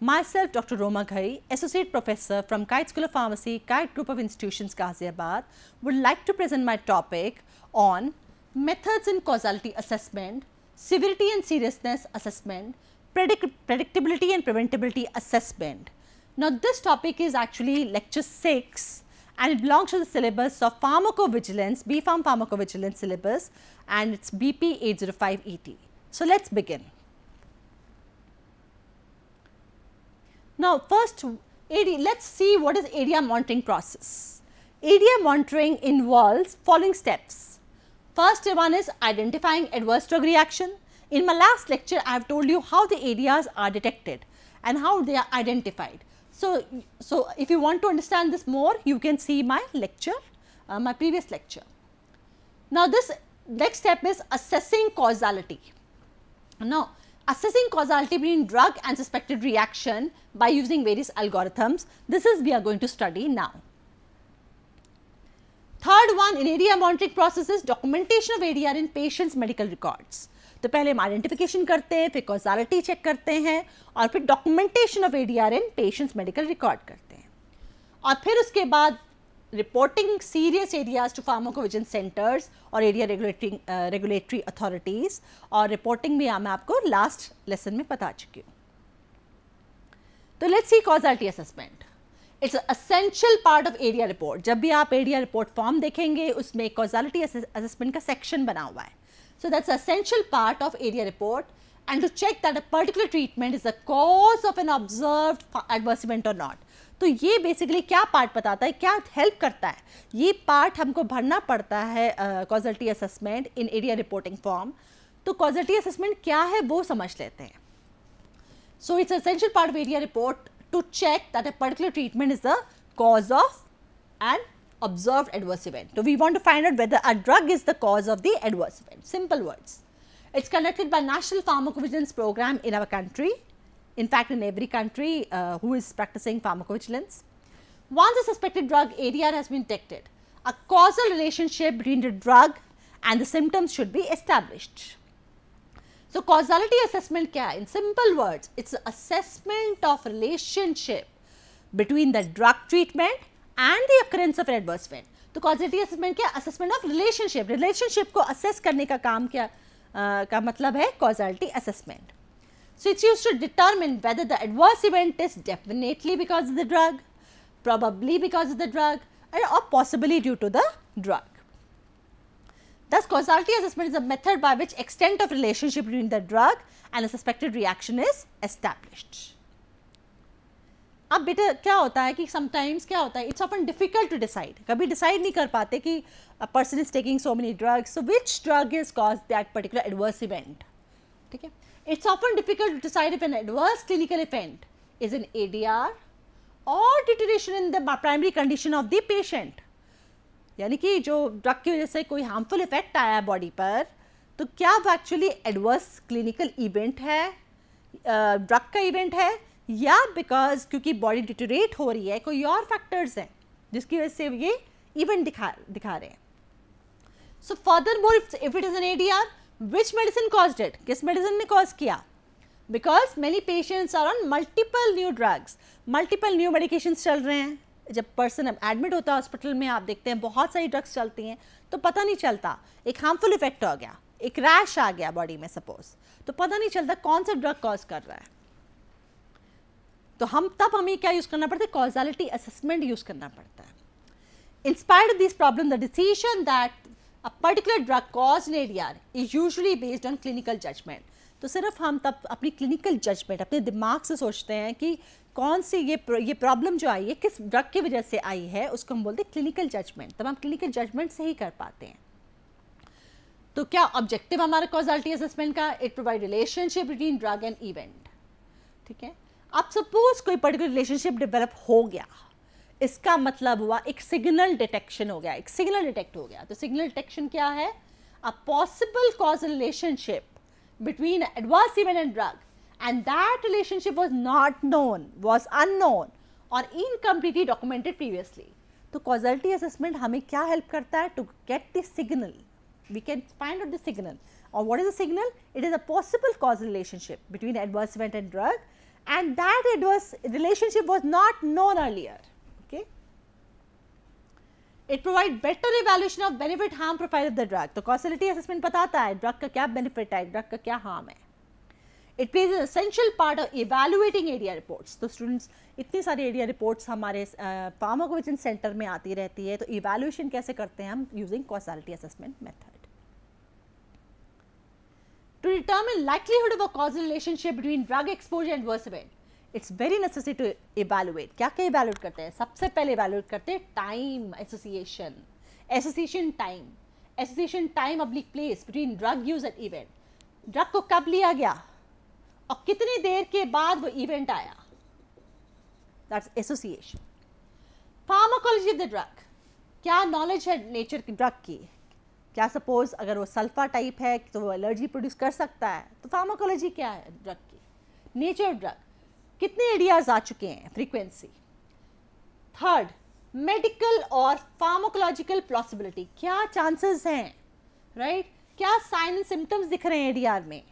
Myself, Dr. Roma Ghai, Associate Professor from Kite School of Pharmacy, Kite Group of Institutions, Ghaziabad, would like to present my topic on methods in causality assessment, severity and seriousness assessment, predict predictability and preventability assessment. Now, this topic is actually lecture 6 and it belongs to the syllabus of pharmacovigilance, BPharm pharmacovigilance syllabus and it's BP 805ET. So, let's begin. Now, first let us see what is area monitoring process. Area monitoring involves following steps. First one is identifying adverse drug reaction. In my last lecture, I have told you how the areas are detected and how they are identified. So, so if you want to understand this more, you can see my lecture, uh, my previous lecture. Now, this next step is assessing causality. Now, assessing causality between drug and suspected reaction by using various algorithms. This is we are going to study now. Third one in area monitoring processes documentation of ADR in patients medical records. तो पहले हम identification करते हैं फिर causality check करते हैं और फिर documentation of ADR in patients medical record करते हैं और फिर उसके बाद reporting serious areas to pharmacovigilance centers or area regulating uh, regulatory authorities or reporting भी मैं aapko last lesson mein bata चुकी hu तो let's see causality assessment it's essential part of area report जब भी आप एरिया रिपोर्ट फॉर्म देखेंगे उसमें causality assessment का सेक्शन बना हुआ है so that's essential part of area report and to check that a particular treatment is the cause of an observed adverse event or not. तो ये बेसिकली क्या part बताता है क्या हेल्प करता है ये पार्ट हमको भरना पड़ता है causality assessment in area reporting form तो कॉजल्टी असेसमेंट क्या है वो समझ लेते हैं so it's essential part of area report to check that a particular treatment is the cause of an observed adverse event. So, we want to find out whether a drug is the cause of the adverse event. Simple words. It is conducted by National Pharmacovigilance Program in our country, in fact in every country uh, who is practicing pharmacovigilance. Once a suspected drug ADR has been detected, a causal relationship between the drug and the symptoms should be established. So, causality assessment care In simple words, it is assessment of relationship between the drug treatment and the occurrence of an adverse event. So, causality assessment, care assessment of relationship, relationship. को assess करने का मतलब है causality assessment So it's used to determine whether the adverse event is definitely because of the drug, probably because of the drug or possibly due to the drug. Thus causality assessment is a method by which extent of relationship between the drug and the suspected reaction is established. अब बेटा क्या होता है कि sometimes क्या होता है it's often difficult to decide कभी डिसाइड नहीं कर पाते कि person is taking so many drugs so which drug is cause that particular adverse event ठीक है it's it's often difficult to decide if an adverse clinical event is an ADR or deterioration in the primary condition of the patient यानी कि जो drug की वजह से कोई harmful effect आया है बॉडी पर तो क्या वो एक्चुअली एडवर्स क्लिनिकल इवेंट है ड्रग uh, का इवेंट है या बिकॉज क्योंकि बॉडी डिटोरेट हो रही है कोई और फैक्टर्स हैं जिसकी वजह से ये इवेंट दिखा दिखा रहे हैं so furthermore if it is an A R which medicine cause it किस मेडिसिन ने कॉज किया because many patients are on multiple new drugs multiple new medication चल रहे हैं जब पर्सन अब एडमिट होता है हॉस्पिटल में आप देखते हैं बहुत सारी ड्रग्स चलती हैं तो पता नहीं चलता एक हार्मफुल इफेक्ट हो गया एक रैश आ गया बॉडी में सपोज तो पता नहीं चलता कौन सा ड्रग कॉज कर रहा है तो हम तब हमें क्या यूज़ करना पड़ता है कॉजालिटी असेसमेंट यूज़ करना पड़ता है inspired this problem the decision that a particular drug cause in area is usually based on clinical judgement तो सिर्फ हम तब अपनी क्लिनिकल जजमेंट अपने दिमाग से सोचते हैं कि कौन सी ये ये प्रॉब्लम जो आई है किस ड्रग की वजह से आई है उसको हम बोलते हैं क्लिनिकल जजमेंट तब हम क्लिनिकल जजमेंट से ही कर पाते हैं तो क्या ऑब्जेक्टिव हमारा कॉजालिटी असेसमेंट का it provide relationship between drug and event ठीक है अब सपोज कोई पर्टिकुलर रिलेशनशिप डेवलप हो गया इसका मतलब हुआ एक सिग्नल डिटेक्शन हो गया एक सिग्नल डिटेक्ट हो गया तो सिग्नल डिटेक्शन क्या है a possible cause relationship between adverse event and drug and relationship was not known was was unknown और इनकम्प्लीटली डॉक्यूमेंटेड प्रीवियसली तो कॉजल्टी असेसमेंट हमें क्या हेल्प करता है to get the signal we can find out the signal और what is the signal it is a possible cause relationship between adverse event and drug and that it was relationship was not known earlier. Okay. It provides better evaluation of benefit harm profile of the drug. the causality assessment batata hai drug ka kya benefit hai drug ka kya harm hai It plays an essential part of evaluating area reports. तो students itni sari area reports hamare uh, pharmacovigilance center mein aati rehti hai तो evaluation kaise karte हैं hum using causality assessment method. to determine likelihood of a causal relationship between drug exposure and worsening. It's very necessary to evaluate क्या क्या evaluate करते हैं सबसे पहले evaluate करते हैं time association association time association time अब्लिक place between drug use and event drug को कब लिया गया और कितनी देर के बाद वो इवेंट आया that's association pharmacology of the drug क्या नॉलेज है नेचर की ड्रग की क्या सपोज अगर वो सल्फा टाइप है तो वो एलर्जी प्रोड्यूस कर सकता है तो फार्माकोलॉजी क्या है ड्रग की नेचर ड्रग कितने एरियाज आ चुके हैं फ्रीक्वेंसी थर्ड मेडिकल और फार्माकोलॉजिकल पॉसिबिलिटी क्या चांसेस हैं राइट क्या साइन एंड सिम्टम्स दिख रहे हैं एडीआर में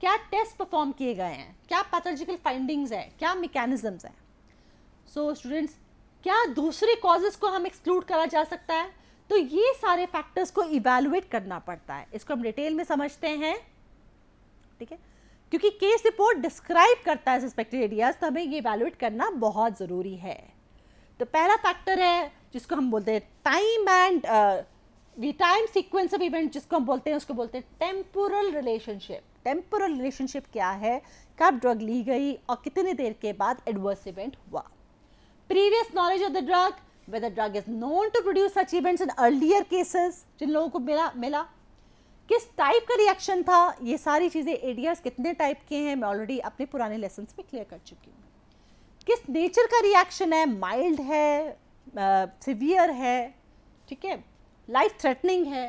क्या टेस्ट परफॉर्म किए गए हैं क्या पैथोलॉजिकल फाइंडिंग्स हैं क्या मैकेनिज्म्स हैं सो स्टूडेंट्स क्या दूसरे कॉजेज़ को हम एक्सक्लूड करा जा सकता है तो ये सारे फैक्टर्स को इवेलुएट करना पड़ता है इसको हम डिटेल में समझते हैं ठीक है क्योंकि केस रिपोर्ट डिस्क्राइब करता है सस्पेक्टेड एरियाज तो हमें ये इवेलुएट करना बहुत ज़रूरी है तो पहला फैक्टर है जिसको हम बोलते हैं time and time sequence of event जिसको हम बोलते हैं उसको बोलते हैं टेम्पोरल रिलेशनशिप टेम्पोरल रिलेशनशिप क्या है कब ड्रग ली गई और कितने देर के बाद एडवर्स इवेंट हुआ previous knowledge of the drug whether drug is known to produce such events in earlier cases जिन लोगों को मिला मिला किस टाइप का रिएक्शन था ये सारी चीज़ें एडीएस कितने टाइप के हैं मैं ऑलरेडी अपने पुराने लेसन में क्लियर कर चुकी हूँ किस नेचर का रिएक्शन है माइल्ड है सिवियर है ठीक है लाइफ थ्रेटनिंग है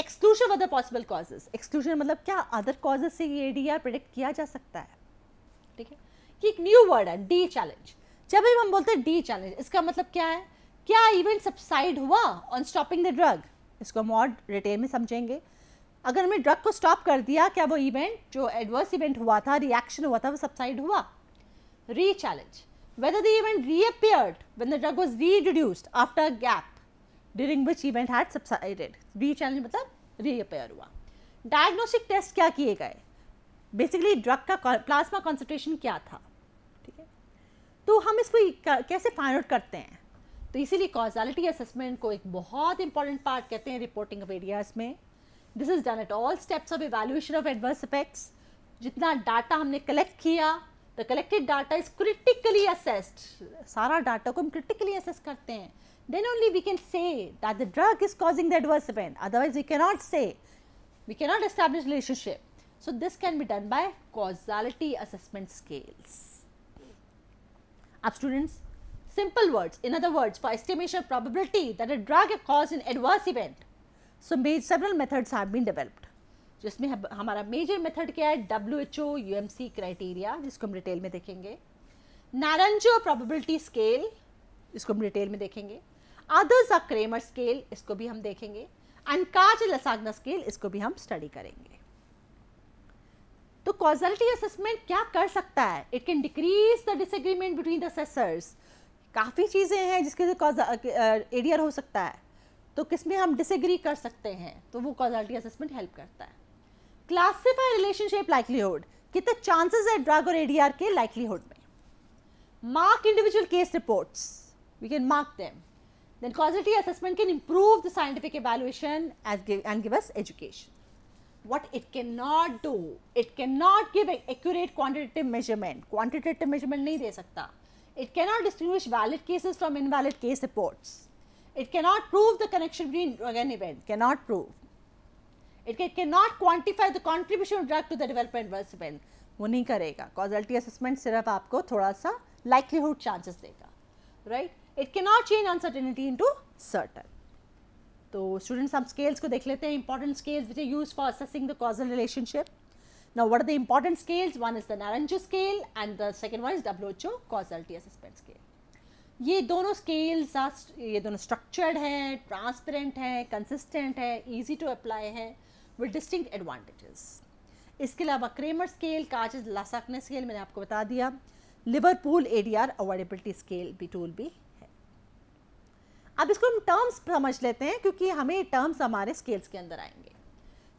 exclusion other possible causes exclusion मतलब क्या अदर कॉजेज से ये एडीआर प्रिडिक्ट किया जा सकता है ठीक है कि एक न्यू वर्ड है डी चैलेंज जब भी हम बोलते हैं डी चैलेंज इसका मतलब क्या है क्या इवेंट सब्साइड हुआ ऑन स्टॉपिंग द ड्रग इसको हम और डिटेल में समझेंगे अगर हमने ड्रग को स्टॉप कर दिया क्या वो इवेंट जो एडवर्स इवेंट हुआ था रिएक्शन हुआ था वो सब्साइड हुआ rechallenge whether the event reappeared when the drug was reintroduced after gap during which event had had rechallenge मतलब reappear हुआ डायग्नोस्टिक टेस्ट क्या किए गए बेसिकली ड्रग का प्लाज्मा कॉन्सेंट्रेशन क्या था तो हम इसको कैसे फाइंड आउट करते हैं तो इसीलिए कॉजालिटी असेसमेंट को एक बहुत इंपॉर्टेंट पार्ट कहते हैं रिपोर्टिंग ऑफ एरियाज में this is done at all steps of evaluation of adverse effects जितना डाटा हमने कलेक्ट किया the collected data is critically assessed सारा डाटा को हम क्रिटिकली असेस करते हैं then only we can say drug is causing the adverse the otherwise we otherwise we cannot say we cannot establish relationship so this can be done by causality assessment scales अब students simple words in other words for estimation probability that a drug cause in adverse event so may several methods have been developed जिसमें हमारा major method क्या है W H O U M C criteria जिसको हम detail में देखेंगे नारंजो probability scale इसको हम डिटेल में देखेंगे अदर्स अ क्रेमर स्केल इसको भी हम देखेंगे एंड काज लसागना स्केल इसको भी हम स्टडी करेंगे तो कॉजलिटी असेसमेंट क्या कर सकता है it can decrease the disagreement between the assessors काफ़ी चीज़ें हैं जिसके एडियर हो सकता है तो किसमें हम डिसएग्री कर सकते हैं तो वो कॉजलिटी असेसमेंट हेल्प करता है क्लासीफाई रिलेशनशिप लाइकलीहुड कितने चांसेस है ड्रग और एडीआर के लाइकलीहुड में mark individual case reports we can mark them then causality assessment can improve the scientific evaluation as and give us education what it cannot do it cannot give an accurate quantitative measurement quantitative measurement nahi de sakta it cannot distinguish valid cases from invalid case reports it cannot prove the connection between drug and event cannot prove it can, cannot quantify the contribution of drug to the development adverse event wo nahi karega causality assessment sirf aapko thoda sa likelihood chances dega right it cannot change uncertainty into into तो students हम scales को देख लेते हैं important scales which are use for assessing the causal relationship now what are the important scales one is the Naranjo scale and the second one is W causality assessment scale ये दोनों scales ये दोनों structured है transparent है consistent है easy to apply है with distinct advantages इसके अलावा Kramer scale Karch Lasagna scale मैंने आपको बता दिया लिवरपूल एडीआर अवॉइडेबिलिटी स्केल भी टूल भी अब इसको हम टर्म्स समझ लेते हैं क्योंकि हमें टर्म्स हमारे स्केल्स के अंदर आएंगे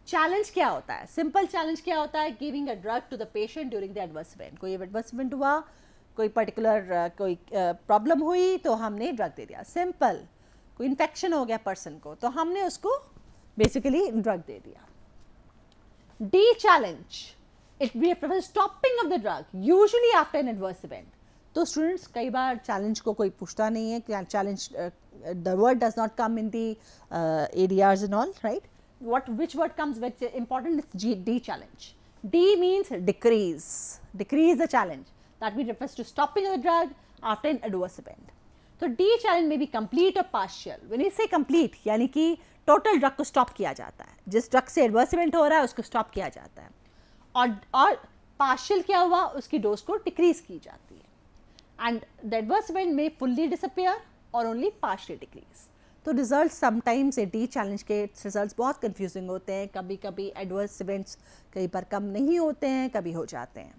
चैलेंज क्या होता है सिंपल चैलेंज क्या होता है giving a drug to the patient during the adverse event कोई एडवर्स इवेंट हुआ कोई पर्टिकुलर uh, कोई प्रॉब्लम uh, हुई तो हमने ड्रग दे दिया सिंपल कोई इन्फेक्शन हो गया पर्सन को तो हमने उसको बेसिकली ड्रग दे दिया dechallenge it be stopping of the drug usually after an adverse event तो स्टूडेंट्स कई बार चैलेंज को कोई पूछता नहीं है challenge the word does not come in the areas in all right what which word comes which important is जी dechallenge de means decrease decrease the challenge that mean refers to stopping the drug after an adverse event तो dechallenge में B complete और partial when is say complete यानी कि total drug को stop किया जाता है जिस ड्रग से एडवर्स इवेंट हो रहा है उसको स्टॉप किया जाता है और पार्शियल क्या हुआ उसकी डोज को डिक्रीज की जाती है and the adverse event may fully disappear or only partially decrease. तो result sometimes a dechallenge के रिजल्ट बहुत कन्फ्यूजिंग होते हैं कभी कभी एडवर्स इवेंट्स कई बार कम नहीं होते हैं कभी हो जाते हैं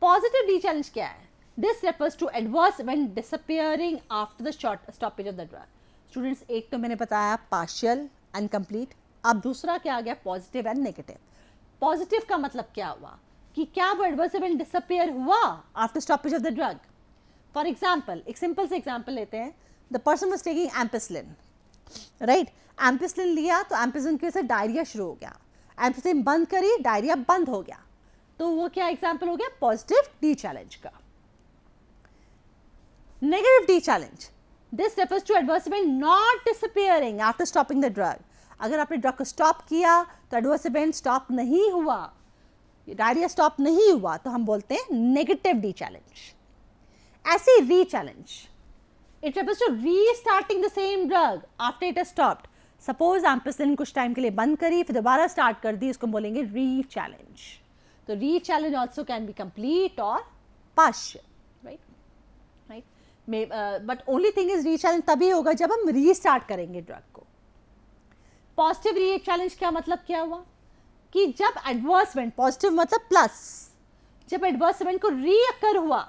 पॉजिटिव डी चैलेंज क्या है this refers to adverse event disappearing after the short stoppage of the drug students एक तो मैंने बताया पार्शियल अनकम्प्लीट अब दूसरा क्या आ गया पॉजिटिव एंड नेगेटिव पॉजिटिव का मतलब क्या हुआ कि क्या वर्डवर्सिबल डिसअपियर हुआ after stoppage of the drug for example एक सिंपल से एग्जाम्पल लेते हैं the person was taking ampicillin right ampicillin लिया तो एम्पेसलिन की वजह से डायरिया शुरू हो गया एम्पेसलिन बंद करी डायरिया बंद हो गया तो वो क्या एग्जाम्पल हो गया पॉजिटिव डी चैलेंज का negative dechallenge this refers to adverse event not disappearing after stopping the drug अगर आपने ड्रग को स्टॉप किया तो एडवर्स इवेंट स्टॉप नहीं हुआ डायरिया स्टॉप नहीं हुआ तो हम बोलते हैं नेगेटिव डी चैलेंज ऐसे rechallenge it refers to restarting the same drug after it is stopped suppose ampicillin कुछ टाइम के लिए बंद करी फिर दोबारा स्टार्ट कर दी उसको बोलेंगे री चैलेंज तो rechallenge also can be complete और partial but only thing is rechallenge तभी होगा जब हम री स्टार्ट करेंगे ड्रग को पॉजिटिव री चैलेंज क्या मतलब क्या हुआ कि जब एडवर्स इवेंट पॉजिटिव मतलब प्लस जब एडवर्स इवेंट को रीअकर हुआ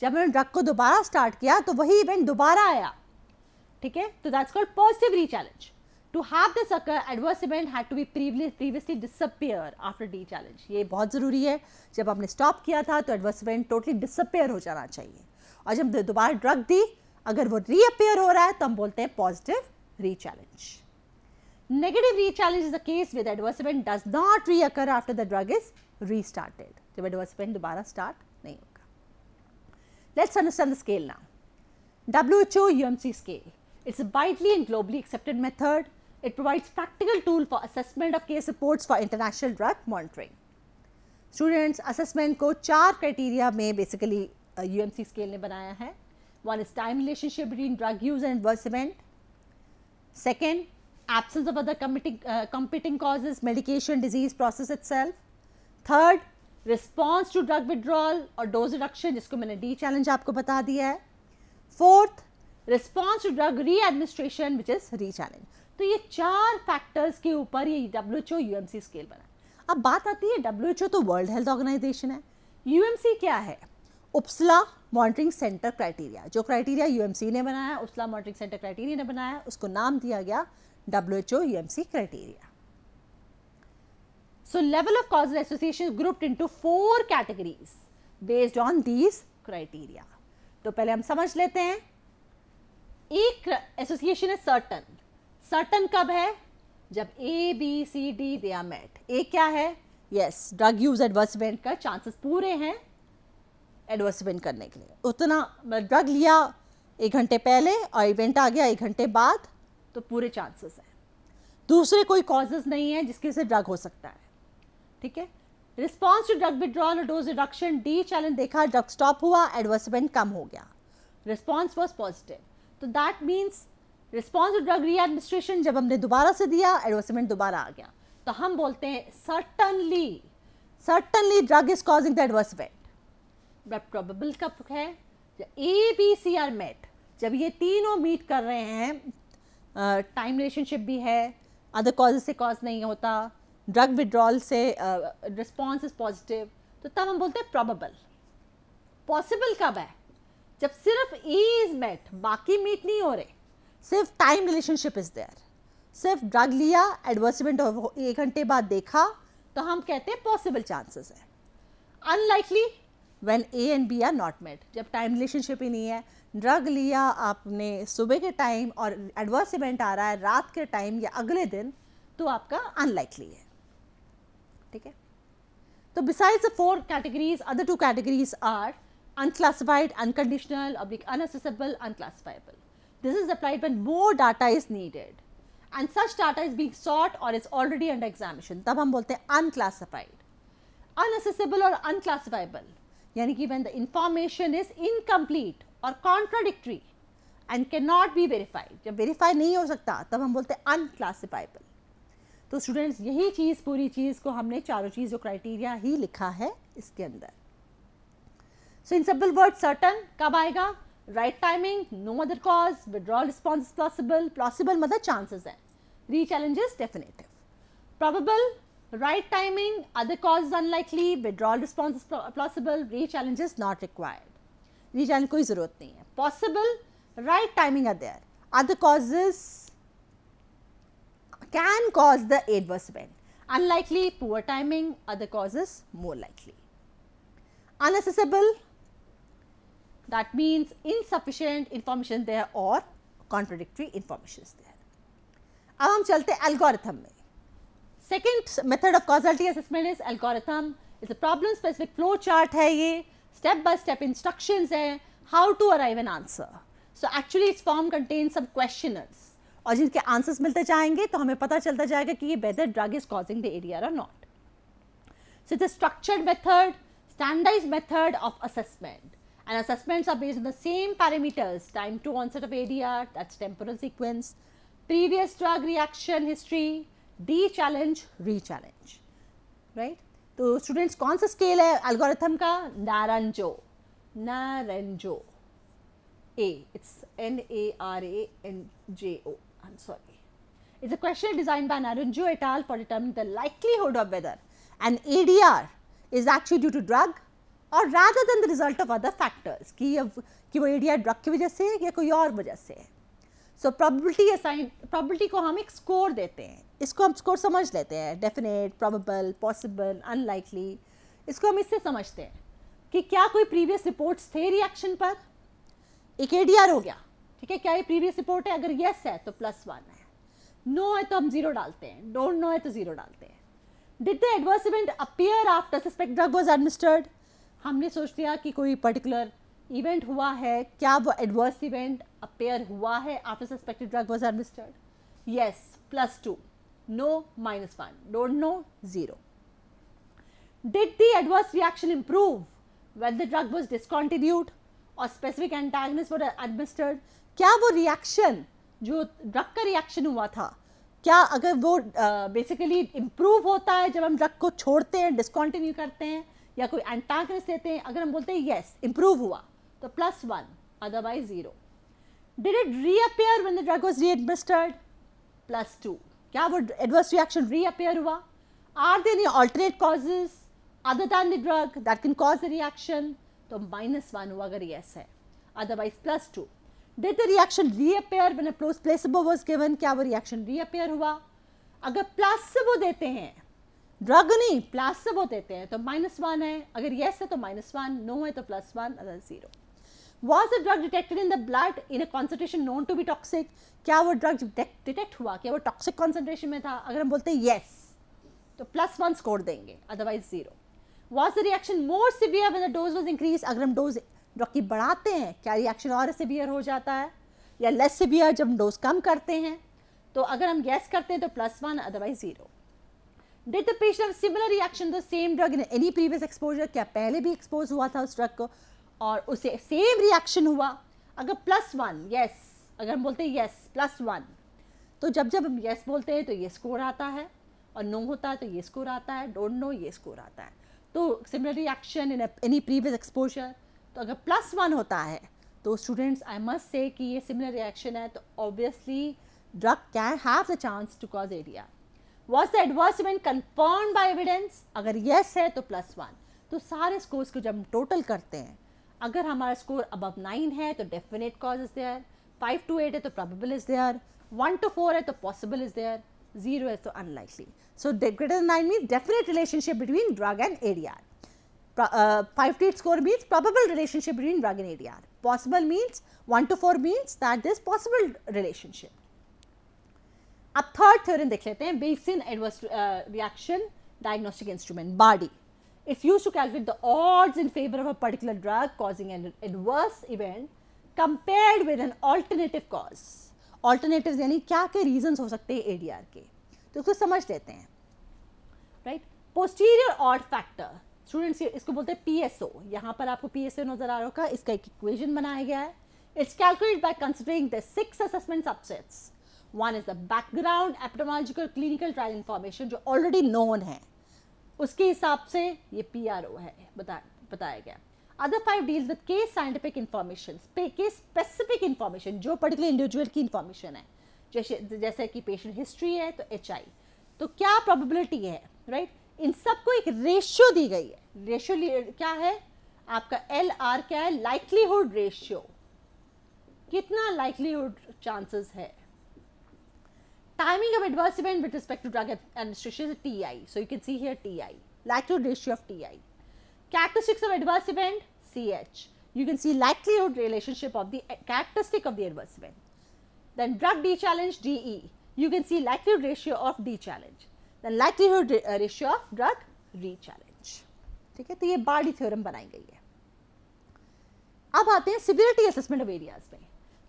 जब मैंने ड्रग को दोबारा स्टार्ट किया तो वही इवेंट दोबारा आया ठीक है तो that's called positive rechallenge to have this occur adverse event had to be previously disappear after dechallenge ये बहुत ज़रूरी है जब आपने स्टॉप किया था तो एडवर्स इवेंट टोटली डिसअपेयर हो जाना चाहिए और जब दोबारा ड्रग दी अगर वो रीअपेयर हो रहा है तो हम बोलते हैं positive rechallenge Negative rechallenge is the case where the adverse does not reoccur after the drug is restarted. the adverse दोबारा start Let's understand the scale now. WHO UMC scale. It's a widely and globally accepted method. It provides practical tool for assessment of case reports for international drug monitoring. Students assessment ko चार criteria may basically UMC uh, scale ne banaya hai. One is time relationship between drug use and adverse event. Second, absence of other competing uh, competing causes, medication, disease process itself. Third, response to drug withdrawal or dose reduction, jisko maine d challenge aapko bata diya hai Fourth, response to drug readministration which is re-challenge. तो ये चार factors के ऊपर ये W H O U M C scale बना अब बात आती है डब्ल्यू एच ओ तो world health monitoring centre criteria जो क्राइटेरिया यूएमसी ने बनाया उसला मॉनिटरिंग सेंटर क्राइटेरिया ने बनाया उसको नाम दिया गया WHO EMC criteria. So, level of causal association is grouped into four categories based on these criteria. तो पहले हम समझ लेते हैं एक एसोसिएशन है सर्टन सर्टन कब है जब A B C D they are met A क्या है yes drug use adverse event का चांसेस पूरे हैं एडवर्स इवेंट करने के लिए उतना ड्रग मतलब लिया एक घंटे पहले और इवेंट आ गया एक घंटे बाद तो पूरे चांसेस हैं दूसरे कोई कॉजेज नहीं है जिसके से ड्रग हो सकता है ठीक है रिस्पॉन्स टू ड्रग विड्रॉल और डोज रिडक्शन डी चैलेंज देखा ड्रग स्टॉप हुआ एडवर्स इवेंट कम हो गया रिस्पॉन्स वॉज पॉजिटिव तो that means response to drug readministration जब हमने दोबारा से दिया एडवर्स इवेंट दोबारा आ गया तो हम बोलते हैं certainly certainly drug is causing the adverse event but probable कब है A B C are met जब ये तीनों मीट कर रहे हैं टाइम uh, रिलेशनशिप भी है अदर कॉज से कॉज नहीं होता ड्रग विड्रॉल से रिस्पॉन्स इज पॉजिटिव तो तब हम बोलते हैं प्रॉबल पॉसिबल कब है जब सिर्फ ई इज मेट बाकी मीट नहीं हो रहे सिर्फ टाइम रिलेशनशिप इज देयर सिर्फ ड्रग लिया एडवर्समेंट एक घंटे बाद देखा तो हम कहते हैं पॉसिबल चांसेस है unlikely when A and B are not met जब टाइम रिलेशनशिप ही नहीं है ड्रग लिया आपने सुबह के टाइम और एडवर्स इवेंट आ रहा है रात के टाइम या अगले दिन तो आपका अनलाइकली है ठीक है तो besides the four categories other two categories are unclassified unconditional or oblique unassessable unclassifiable this is applied when more data is needed and such data is being sought or is already under examination तब हम बोलते हैं unclassified Hon'ble और unclassifiable यानी कि when the information is incomplete or contradictory and can not be verified जब verify नहीं हो सकता तब हम बोलते हैं अनक्लासीफाइबल तो स्टूडेंट्स यही चीज़ पूरी चीज़ को हमने चारों चीज़ जो क्राइटेरिया ही लिखा है इसके अंदर so in simple word certain कब आएगा right timing no other cause withdrawal response is possible plausible मतलब चांसेस हैं re challenges definitive probable right timing other cause is unlikely response response is possible re challenges not required ली जाने कोई ज़रूरत नहीं है possible right timing are there other causes can cause the adverse event unlikely poor timing other causes more likely unassessable that means insufficient information there or contradictory information there अब हम चलते हैं एल्गोरिथम में second method of causality assessment is algorithm is a problem specific flow chart है ये step by step instructions hain how to arrive an answer. So actually its form contains some questionnaires aur jinke answers milte jayenge to hame pata chalta jayega ki ye whether drug is causing the ADR or not so it's a structured method standardized method of assessment and assessments are based on the same parameters time to onset of ADR that's temporal sequence previous drug reaction history de challenge re challenge right तो students कौन सा scale है algorithm का Naranjo Naranjo a it's N A R A N J O I am sorry it's a question design by Naranjo et al for determine the likelihood of whether and A D R is actually due to drug or rather than the result of other factors कि अब कि वो ए D are drug की वजह से है या कोई और वजह से है सो प्रॉबिलिटी असाइन प्रॉबिलिटी को हम एक स्कोर देते हैं इसको हम स्कोर समझ लेते हैं डेफिनेट प्रोबेबल पॉसिबल अनलाइकली इसको हम इससे समझते हैं कि क्या कोई प्रीवियस रिपोर्ट्स थे रिएक्शन पर एक एडीआर हो गया ठीक है क्या ये प्रीवियस रिपोर्ट है अगर यस है तो प्लस वन है नो no है तो हम जीरो डालते हैं डोंट नो है तो जीरो डालते हैं did the adverse event appear after suspect drug was administered हमने सोच लिया कि कोई पर्टिकुलर इवेंट हुआ है क्या वो एडवर्स इवेंट अपेयर हुआ है after suspected drug was administered yes plus two No, minus 1. Don't know, 0. Did the adverse reaction improve when the drug was discontinued or specific antagonists were administered? क्या वो reaction जो drug का reaction हुआ था क्या अगर वो बेसिकली uh, इम्प्रूव होता है जब हम ड्रग को छोड़ते हैं डिसकॉन्टिन्यू करते हैं या कोई एंटागनिस देते हैं अगर हम बोलते हैं येस इम्प्रूव हुआ तो plus one otherwise zero did it reappear when the drug was readministered plus two क्या वो एडवर्स रिएक्शन रीअपेयर हुआ are they any alternate causes other than the drug that can cause the reaction तो minus one हुआ अगर yes है otherwise plus two did the reaction reappear मैंने placebo was given क्या वो रिएक्शन रीअपेयर हुआ अगर प्लस वो देते हैं ड्रग नहीं प्लस वो देते हैं तो माइनस वन है अगर येस है तो माइनस वन नो है तो plus one other zero was a drug detected in the blood in a concentration known to be toxic क्या वो ड्रग डिटेक्ट हुआ क्या वो टॉक्सिक कॉन्सेंट्रेशन में था अगर हम बोलते हैं येस तो प्लस वन स्कोर देंगे otherwise zero was the reaction more severe the dose was increase अगर हम डोज ड्रग की बढ़ाते हैं क्या रिएक्शन और सिवियर हो जाता है या लेस सिवियर जब डोज कम करते हैं तो अगर हम गैस करते हैं तो plus one otherwise zero did the patient have similar reaction the same drug in any previous exposure क्या पहले भी एक्सपोज हुआ था उस ड्रग को और उसे सेम रिएक्शन हुआ अगर प्लस वन यस अगर हम बोलते हैं यस प्लस वन तो जब जब हम यस बोलते हैं तो ये स्कोर आता है और नो होता है तो ये स्कोर आता है डोंट नो ये स्कोर आता है तो similar reaction in any previous exposure तो अगर प्लस वन होता है तो स्टूडेंट्स आई मस्ट से कि ये सिमिलर रिएक्शन है तो obviously drug can have the chance to cause ADR was the adverse event confirm by evidence अगर येस है तो प्लस वन तो सारे स्कोर्स को जब हम टोटल करते हैं अगर हमारा स्कोर अबव नाइन है तो definite cause is there five to eight है तो probable is there one to four है तो पॉसिबल इज़ देयर जीरो है तो unlikely so greater nine means definite relationship between drug and ADR five to eight score means probable relationship between drug and ADR. Possible means one to four means that there is possible relationship. अब third theorem देख लेते हैं Bayesian adverse reaction diagnostic instrument BARDI if you should calculate the odds in favor of a particular drug causing an adverse event compared with an alternative cause. Alternatives yani kya ke reasons ho sakte hai ADR ke to इसको samajh lete hain right? Posterior odd factor students इसको बोलते हैं PSO यहाँ पर आपको PSO नज़र आ रहा होगा इसका एक इक्वेशन बनाया गया है It's calculated by considering the six assessment subsets. One is the background epidemiological clinical trial information जो already known है उसके हिसाब से ये पी आर ओ है बता बताया गया अदर फाइव डील्स विद के साइंटिफिक इन्फॉर्मेशन के स्पेसिफिक इन्फॉर्मेशन जो पर्टिकुलर इंडिविजुअल की इन्फॉर्मेशन है जैसे जैसे कि पेशेंट हिस्ट्री है तो एच आई तो क्या प्रोबेबिलिटी है राइट right? इन सबको एक रेशियो दी गई है रेशियो क्या है आपका एल आर क्या है लाइटलीहुड रेशियो कितना लाइटलीहुड चांसेस है Timing of adverse event with respect to drug administration is TI. So you can see here TI, likelihood ratio of TI. Characteristics of adverse event, CH. You can see likelihood relationship of the characteristic of the adverse event. Then drug D challenge, DE. You can see likelihood ratio of D challenge. Then likelihood ratio of drug re challenge. ठीक है तो ये Bardi theorem बनाई गई है अब आते हैं सिवियरिटी असेसमेंट ऑफ एरियाज में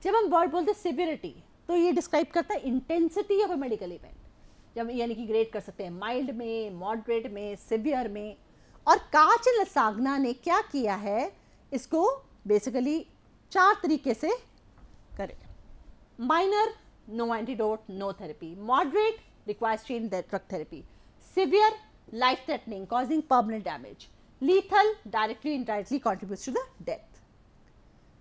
जब हम वर्ड बोलते हैं सिवियरिटी तो ये डिस्क्राइब करता है intensity of a medical event जब यानी कि ग्रेड कर सकते हैं माइल्ड में मॉडरेट में सिवियर में और काचन सागना ने क्या किया है इसको बेसिकली चार तरीके से करें minor no antidote no therapy moderate requires change drug therapy severe life threatening causing permanent damage lethal directly indirectly contribute to the death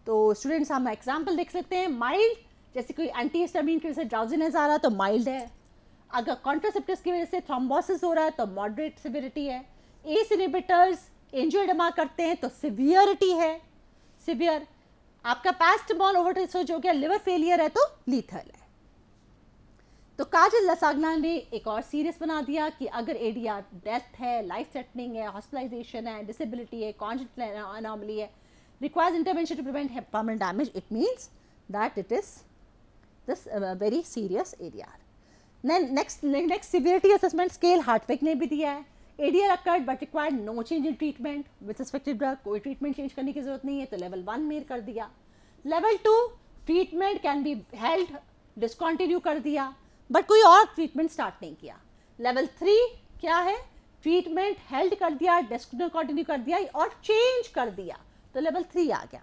तो स्टूडेंट्स हम एग्जाम्पल देख सकते हैं माइल्ड जैसे कोई एंटी हिस्टामिन की वजह से ड्राउजीनेस आ रहा है तो माइल्ड है अगर कॉन्ट्रासेप्टिव की वजह से थ्रोम्बोसिस हो रहा है तो मॉडरेट सिविरिटी है एस इनिबिटर्स डमा करते हैं तो सिवियरिटी है सिवियर आपका बॉल ओवर हो गया लिवर फेलियर है तो लीथल है तो काजल लसागना ने एक और सीरियस बना दिया कि अगर एडीआर डेथ है लाइफ थ्रेटनिंग है हॉस्पिटलाइजेशन है डिसेबिलिटी है कॉन्जेंटल अनॉमली है requires intervention to prevent permanent damage it means that it is this uh, very serious ADR. Then next, next severity assessment scale heart pack ne bhi diya hai. ADR occurred but required no change in treatment with suspected drug कोई treatment change करने की ज़रूरत नहीं है तो level one मेर कर दिया level two treatment can be held discontinue कर दिया but कोई और treatment start नहीं किया level थ्री क्या है ट्रीटमेंट हेल्ड कर दिया डिस्कन्यू कर दिया और चेंज कर दिया तो लेवल थ्री आ गया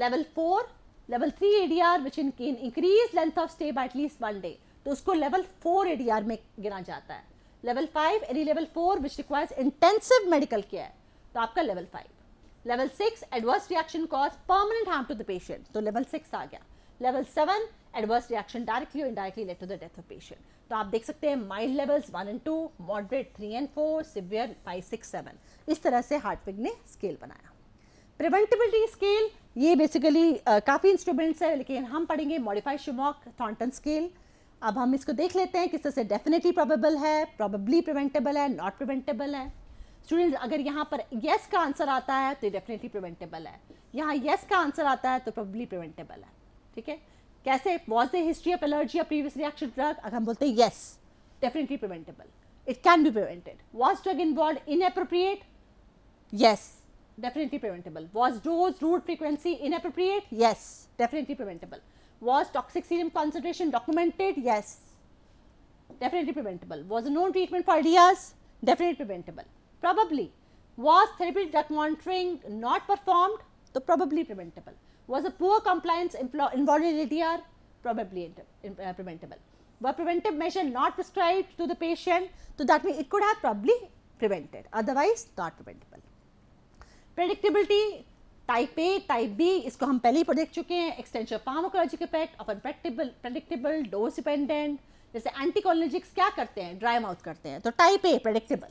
level four level three ADR which in can increase length of stay by at least one day तो उसको लेवल फोर एडीआर में गिना जाता है level five any level four which requires intensive medical care तो आपका level five level six adverse reaction cause permanent harm to the patient तो level six आ गया level seven adverse reaction directly or indirectly lead to the death of patient तो आप देख सकते हैं mild levels one and two moderate three and four severe five six seven इस तरह से हार्टविग ने स्केल बनाया प्रिवेंटेबिलिटी स्केल ये बेसिकली काफ़ी इंस्ट्रूमेंट्स है लेकिन हम पढ़ेंगे मॉडिफाइड शुमॉक थॉन्टन स्केल अब हम इसको देख लेते हैं किस तरह से डेफिनेटली प्रोबेबल है प्रोबेबली प्रिवेंटेबल है नॉट प्रिवेंटेबल है स्टूडेंट अगर यहाँ पर येस yes का आंसर आता है तो डेफिनेटली प्रिवेंटेबल है यहाँ येस yes का आंसर आता है तो प्रोबेबली प्रिवेंटेबल है ठीक है कैसे was the history of allergy या प्रीवियस रिएक्शन ड्रग अगर हम बोलते हैं yes definitely preventable it can be prevented was drug involve appropriate yes definitely preventable. Was dose, route, frequency inappropriate? Yes, definitely preventable. Was toxic serum concentration documented? Yes, definitely preventable. Was a known treatment for ideas? Definitely preventable. Probably. Was therapeutic drug monitoring not performed? So, probably preventable. Was a poor compliance involved in ADR? Probably uh, preventable. Were preventive measure not prescribed to the patient? So, that means it could have probably prevented, otherwise not preventable. Predictability type A type B इसको हम पहले ही देख चुके हैं extension pharmacologic effect of unpredictable predictable dose dependent जैसे anticholinergics क्या करते हैं ड्राई माउथ करते हैं तो type A predictable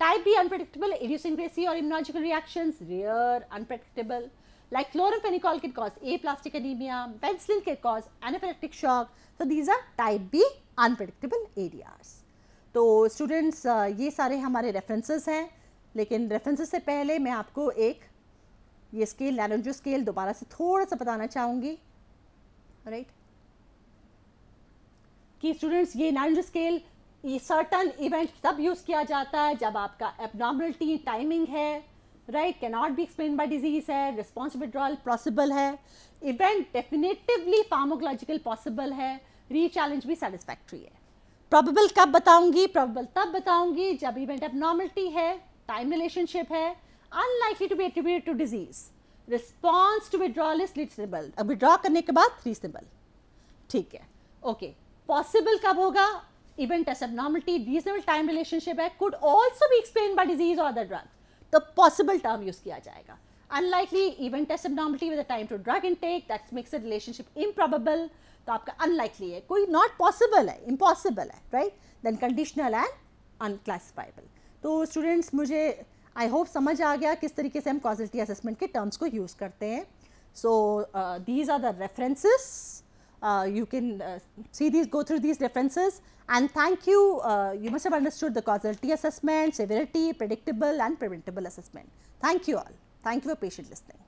type B unpredictable idiosyncrasy और immunological reaction rare unpredictable like chloramphenicol cause aplastic anaemia penicillin can cause anaphylactic shock तो these are type B unpredictable ADRs तो students ये सारे हमारे references हैं लेकिन रेफरेंसेस से पहले मैं आपको एक ये स्केल लैरेंजो स्केल दोबारा से थोड़ा सा बताना चाहूँगी राइट कि स्टूडेंट्स ये लैरेंजो स्केल ये सर्टन इवेंट तब यूज़ किया जाता है जब आपका एबनॉर्मलिटी टाइमिंग है right can not be explain by disease है रिस्पॉन्स विड्रॉल पॉसिबल है इवेंट डेफिनेटिवली फार्मोकोलॉजिकल पॉसिबल है रीचैलेंज भी सेटिस्फैक्ट्री है प्रॉबेबल कब बताऊंगी प्रॉबेबल तब बताऊंगी जब इवेंट एबनॉर्मलिटी है time relationship है unlikely to be attributed to disease response to withdrawal is three syllable अब withdraw करने के बाद three syllable ठीक है okay possible कब होगा event as abnormality reasonable time relationship है could also be explained by disease or other drug तो possible term use किया जाएगा unlikely event as abnormality with a time to drug intake that makes a relationship improbable तो आपका unlikely है कोई not possible है impossible है right then conditional and unclassifiable तो स्टूडेंट्स मुझे आई होप समझ आ गया किस तरीके से हम कॉजिलिटी असेसमेंट के टर्म्स को यूज़ करते हैं so these are the references you can see these go through these references and thank you you must understood the causality assessment severity predictable and preventable assessment thank you all thank you for patient listening